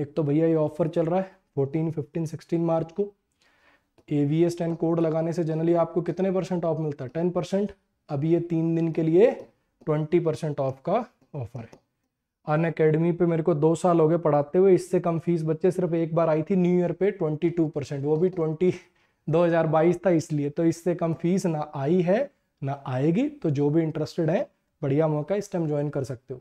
एक तो भैया ये ऑफर चल रहा है फोर्टीन फिफ्टीन सिक्सटीन मार्च को A V S ten code लगाने से जनरली आपको कितने परसेंट ऑफ मिलता है टेन परसेंट अब ये तीन दिन के लिए ट्वेंटी परसेंट ऑफ का ऑफर है अन अकेडमी पे मेरे को दो साल हो गए पढ़ाते हुए इससे कम फीस बच्चे सिर्फ एक बार आई थी न्यू ईयर पे ट्वेंटी टू परसेंट वो भी ट्वेंटी दो हज़ार बाईस था इसलिए तो इससे कम फीस ना आई है ना आएगी तो जो भी इंटरेस्टेड है बढ़िया मौका इस टाइम ज्वाइन कर सकते हो